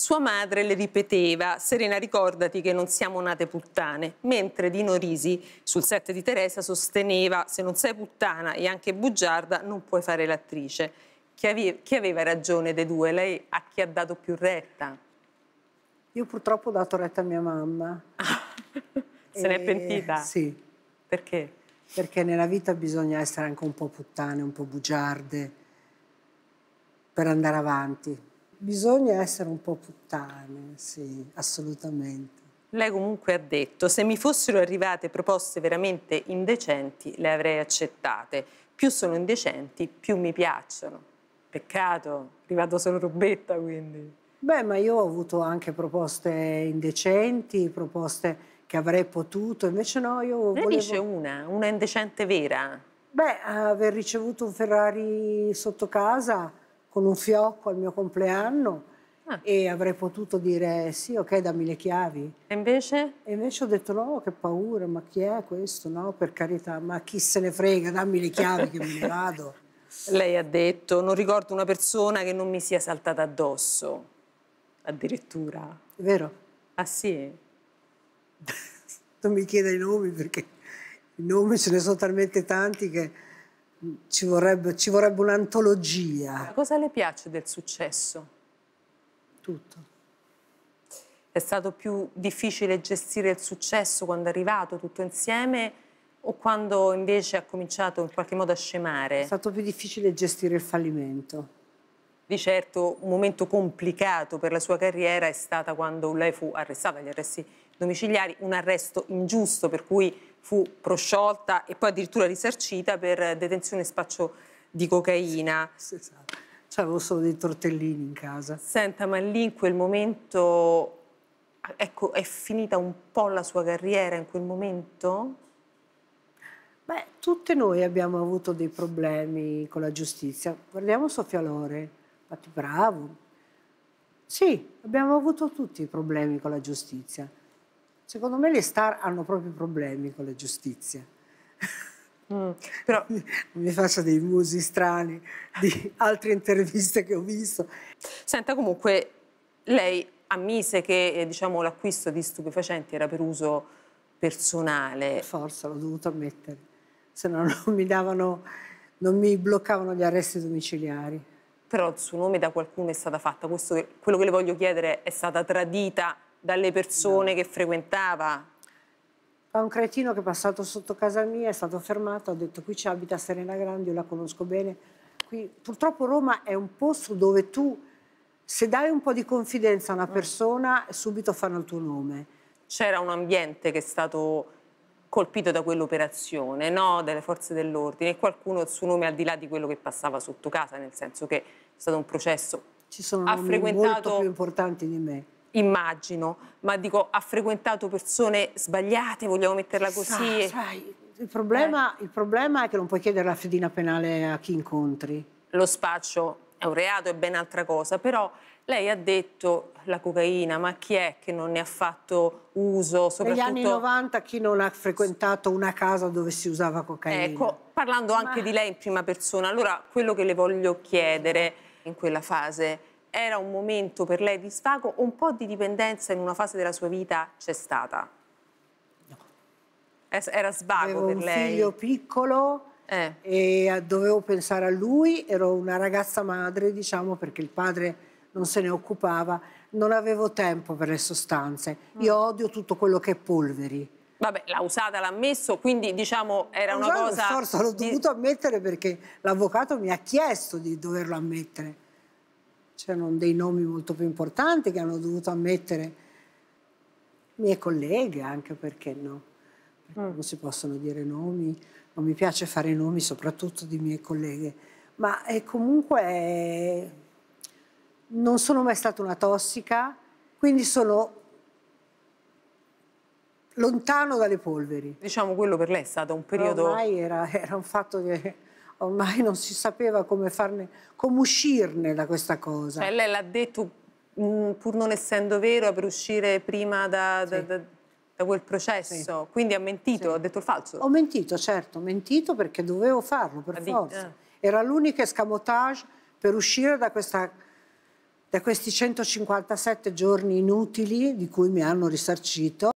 Sua madre le ripeteva, Serena ricordati che non siamo nate puttane, mentre Dino Risi sul set di Teresa sosteneva se non sei puttana e anche bugiarda non puoi fare l'attrice. Chi, chi aveva ragione dei due? Lei a chi ha dato più retta? Io purtroppo ho dato retta a mia mamma. Se n'è pentita? Sì. Perché? Perché nella vita bisogna essere anche un po' puttane, un po' bugiarde per andare avanti Bisogna essere un po' puttane, sì, assolutamente. Lei comunque ha detto, se mi fossero arrivate proposte veramente indecenti, le avrei accettate. Più sono indecenti, più mi piacciono. Peccato, è arrivato solo Rubetta, quindi. Beh, ma io ho avuto anche proposte indecenti, proposte che avrei potuto, invece no, io ne volevo... dice una, una indecente vera. Beh, aver ricevuto un Ferrari sotto casa con un fiocco al mio compleanno ah. e avrei potuto dire sì, ok, dammi le chiavi. E invece? E invece ho detto no, che paura, ma chi è questo? No, per carità, ma chi se ne frega, dammi le chiavi che me ne vado. Lei ha detto, non ricordo una persona che non mi sia saltata addosso, addirittura. È vero? Ah sì? non mi chieda i nomi perché i nomi ce ne sono talmente tanti che ci vorrebbe, ci vorrebbe un'antologia. Cosa le piace del successo? Tutto. È stato più difficile gestire il successo quando è arrivato tutto insieme o quando invece ha cominciato in qualche modo a scemare? È stato più difficile gestire il fallimento. Di certo un momento complicato per la sua carriera è stata quando lei fu arrestata agli arresti domiciliari, un arresto ingiusto per cui fu prosciolta e poi addirittura risarcita per detenzione e spaccio di cocaina. Sì, esatto. C'avevo cioè, solo dei tortellini in casa. Senta, ma lì in quel momento, ecco, è finita un po' la sua carriera in quel momento? Beh, tutte noi abbiamo avuto dei problemi con la giustizia. Guardiamo Sofia Lore, infatti bravo. Sì, abbiamo avuto tutti i problemi con la giustizia Secondo me le star hanno proprio problemi con la giustizia. Mm, però mi faccia dei musi strani di altre interviste che ho visto. Senta, comunque, lei ammise che eh, diciamo, l'acquisto di stupefacenti era per uso personale. Forza, l'ho dovuto ammettere, se no non mi davano, non mi bloccavano gli arresti domiciliari. Però il suo nome da qualcuno è stata fatta, Questo, quello che le voglio chiedere è stata tradita dalle persone no. che frequentava? Un cretino che è passato sotto casa mia è stato fermato, ha detto qui ci abita Serena Grandi, io la conosco bene. Qui, purtroppo Roma è un posto dove tu, se dai un po' di confidenza a una mm. persona, subito fanno il tuo nome. C'era un ambiente che è stato colpito da quell'operazione, no? delle forze dell'ordine, qualcuno il suo nome al di là di quello che passava sotto casa, nel senso che è stato un processo. Ci sono ha nomi frequentato... molto più importanti di me immagino, ma dico ha frequentato persone sbagliate, vogliamo metterla così? Sa, sai, il, problema, eh. il problema è che non puoi chiedere la fedina penale a chi incontri. Lo spaccio è un reato, è ben altra cosa, però lei ha detto la cocaina, ma chi è che non ne ha fatto uso? Soprattutto... Negli anni 90 chi non ha frequentato una casa dove si usava cocaina? Ecco, parlando anche ma... di lei in prima persona, allora quello che le voglio chiedere in quella fase era un momento per lei di svago un po' di dipendenza in una fase della sua vita c'è stata? No. Era svago Avevo per lei? Avevo un figlio piccolo eh. e dovevo pensare a lui, ero una ragazza madre, diciamo, perché il padre non se ne occupava, non avevo tempo per le sostanze. Mm. Io odio tutto quello che è polveri. Vabbè, l'ha usata, l'ha messo, quindi diciamo era eh, una cosa... Forse l'ho dovuto ammettere perché l'avvocato mi ha chiesto di doverlo ammettere c'erano dei nomi molto più importanti che hanno dovuto ammettere mie colleghe, anche perché no, perché mm. non si possono dire nomi, non mi piace fare nomi soprattutto di mie colleghe, ma è eh, comunque eh, non sono mai stata una tossica, quindi sono lontano dalle polveri. Diciamo quello per lei è stato un periodo... Ormai era, era un fatto che ormai non si sapeva come, farne, come uscirne da questa cosa. Cioè, lei l'ha detto mm, pur non essendo vero per uscire prima da, sì. da, da quel processo, sì. quindi ha mentito, sì. ha detto il falso. Ho mentito, certo, ho mentito perché dovevo farlo per Ma forza. Eh. Era l'unica escamotage per uscire da, questa, da questi 157 giorni inutili di cui mi hanno risarcito.